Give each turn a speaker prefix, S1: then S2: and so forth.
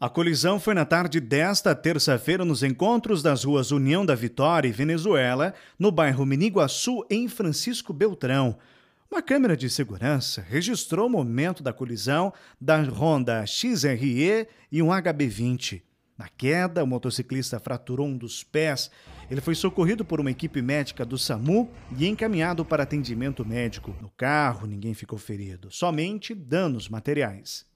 S1: A colisão foi na tarde desta terça-feira nos encontros das ruas União da Vitória e Venezuela, no bairro Miniguaçu, em Francisco Beltrão. Uma câmera de segurança registrou o momento da colisão da Honda XRE e um HB20. Na queda, o motociclista fraturou um dos pés. Ele foi socorrido por uma equipe médica do SAMU e encaminhado para atendimento médico. No carro, ninguém ficou ferido, somente danos materiais.